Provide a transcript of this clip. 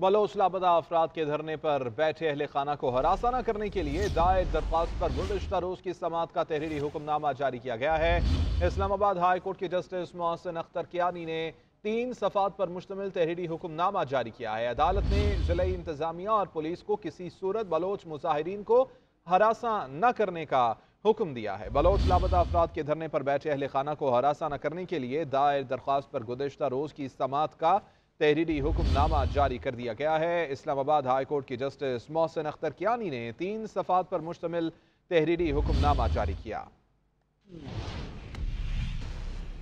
लापता अफराद के धरने पर बैठे अहल खाना को हरासा न करने के लिए दायर दरख्वास्त पर गुजशत रोज़ की समात का तहरीरी हुक्मनामा जारी किया गया है इस्लामाबाद हाई कोर्ट के जस्टिस मोहसिन अख्तर कियानी ने तीन सफात पर मुश्तमिल तहरीरी हुक्मनामा जारी किया है अदालत ने ज़िले इंतजामिया और पुलिस को किसी सूरत बलोच मुजाहरीन को हरासा न करने का हुक्म दिया है बलोच लापता अफराद के धरने पर बैठे अहल खाना को हरासा न करने के लिए दायर दरख्वास्त पर गुजशत रोज़ की समात का तहरीरी हुक्मनामा जारी कर दिया गया है इस्लामाबाद हाईकोर्ट की जस्टिस मोहसिन अख्तर कियानी ने तीन सफात पर मुश्तमिल तहरीरी हुक्मनामा जारी किया